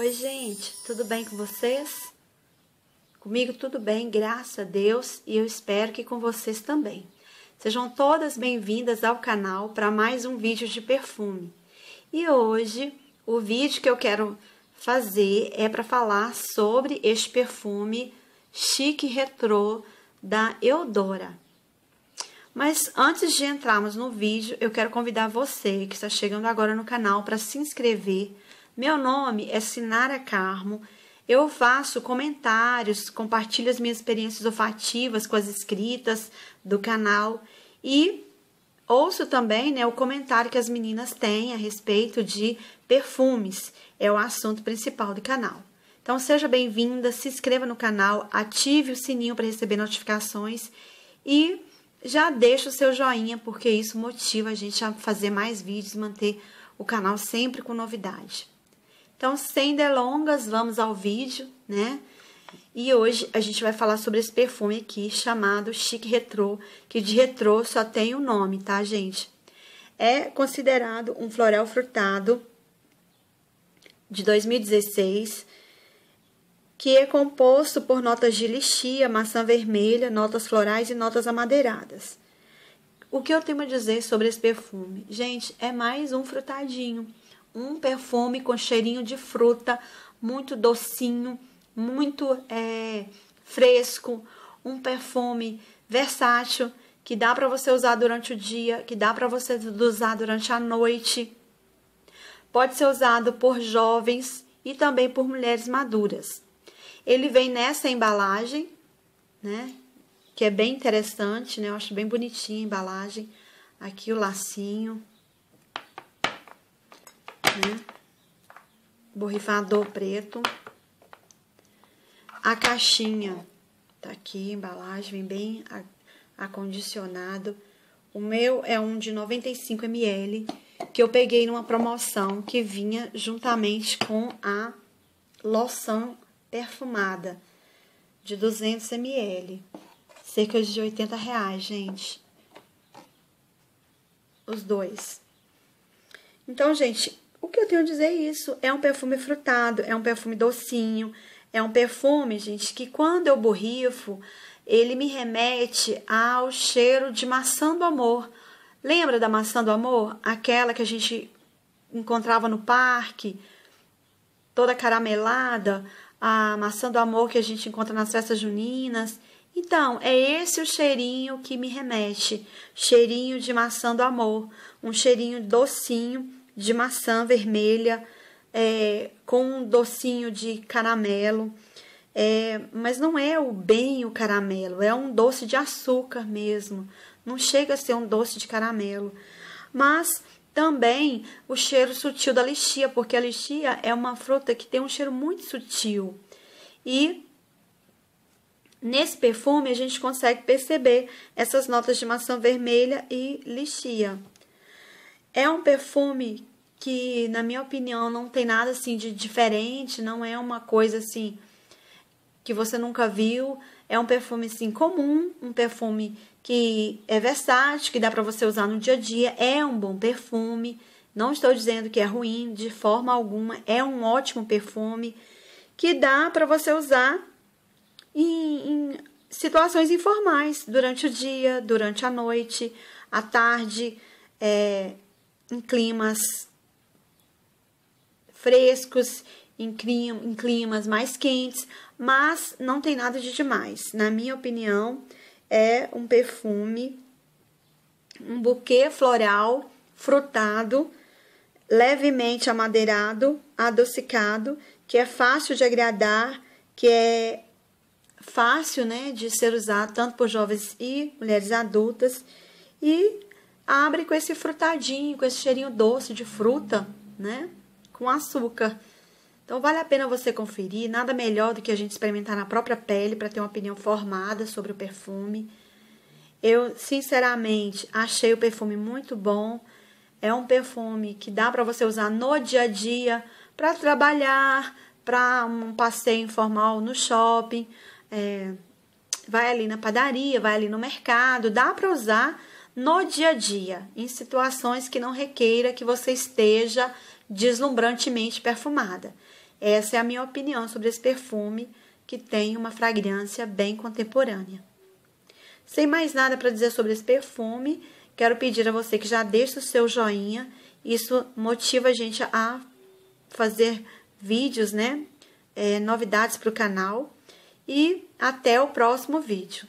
Oi, gente, tudo bem com vocês? Comigo tudo bem, graças a Deus, e eu espero que com vocês também. Sejam todas bem-vindas ao canal para mais um vídeo de perfume. E hoje, o vídeo que eu quero fazer é para falar sobre este perfume chique retrô da Eudora. Mas antes de entrarmos no vídeo, eu quero convidar você que está chegando agora no canal para se inscrever meu nome é Sinara Carmo. Eu faço comentários, compartilho as minhas experiências olfativas com as escritas do canal e ouço também né, o comentário que as meninas têm a respeito de perfumes. É o assunto principal do canal. Então seja bem-vinda, se inscreva no canal, ative o sininho para receber notificações e já deixa o seu joinha, porque isso motiva a gente a fazer mais vídeos, manter o canal sempre com novidade. Então, sem delongas, vamos ao vídeo, né? E hoje a gente vai falar sobre esse perfume aqui chamado Chic Retro, que de retro só tem o um nome, tá, gente? É considerado um floral frutado de 2016, que é composto por notas de lixia, maçã vermelha, notas florais e notas amadeiradas. O que eu tenho a dizer sobre esse perfume? Gente, é mais um frutadinho um perfume com cheirinho de fruta, muito docinho, muito é, fresco, um perfume versátil que dá para você usar durante o dia, que dá para você usar durante a noite. Pode ser usado por jovens e também por mulheres maduras. Ele vem nessa embalagem, né? Que é bem interessante, né? Eu acho bem bonitinha a embalagem. Aqui o lacinho né? Borrifador preto. A caixinha tá aqui, embalagem bem acondicionado. O meu é um de 95 ml que eu peguei numa promoção que vinha juntamente com a loção perfumada de 200 ml, cerca de 80 reais, gente. Os dois. Então, gente, o que eu tenho a dizer é isso. É um perfume frutado, é um perfume docinho, é um perfume, gente, que quando eu borrifo, ele me remete ao cheiro de maçã do amor. Lembra da maçã do amor? Aquela que a gente encontrava no parque, toda caramelada, a maçã do amor que a gente encontra nas festas juninas. Então, é esse o cheirinho que me remete, cheirinho de maçã do amor, um cheirinho docinho de maçã vermelha é, com um docinho de caramelo. É, mas não é o bem o caramelo, é um doce de açúcar mesmo. Não chega a ser um doce de caramelo. Mas também o cheiro sutil da lixia, porque a lixia é uma fruta que tem um cheiro muito sutil. E nesse perfume a gente consegue perceber essas notas de maçã vermelha e lixia. É um perfume que, na minha opinião, não tem nada assim de diferente, não é uma coisa assim que você nunca viu. É um perfume assim comum, um perfume que é versátil, que dá para você usar no dia a dia, é um bom perfume. Não estou dizendo que é ruim de forma alguma, é um ótimo perfume que dá para você usar em, em situações informais, durante o dia, durante a noite, à tarde, é, em climas frescos, em, clima, em climas mais quentes, mas não tem nada de demais. Na minha opinião, é um perfume, um buquê floral frutado, levemente amadeirado, adocicado, que é fácil de agradar, que é fácil, né, de ser usado tanto por jovens e mulheres adultas e abre com esse frutadinho, com esse cheirinho doce de fruta, né? Com açúcar. Então vale a pena você conferir, nada melhor do que a gente experimentar na própria pele para ter uma opinião formada sobre o perfume. Eu, sinceramente, achei o perfume muito bom. É um perfume que dá para você usar no dia a dia, para trabalhar, para um passeio informal no shopping, é, vai ali na padaria, vai ali no mercado, dá para usar no dia a dia, em situações que não requeira que você esteja deslumbrantemente perfumada. Essa é a minha opinião sobre esse perfume que tem uma fragrância bem contemporânea. Sem mais nada para dizer sobre esse perfume, quero pedir a você que já deixe o seu joinha. Isso motiva a gente a fazer vídeos, né? É, novidades para o canal. E até o próximo vídeo.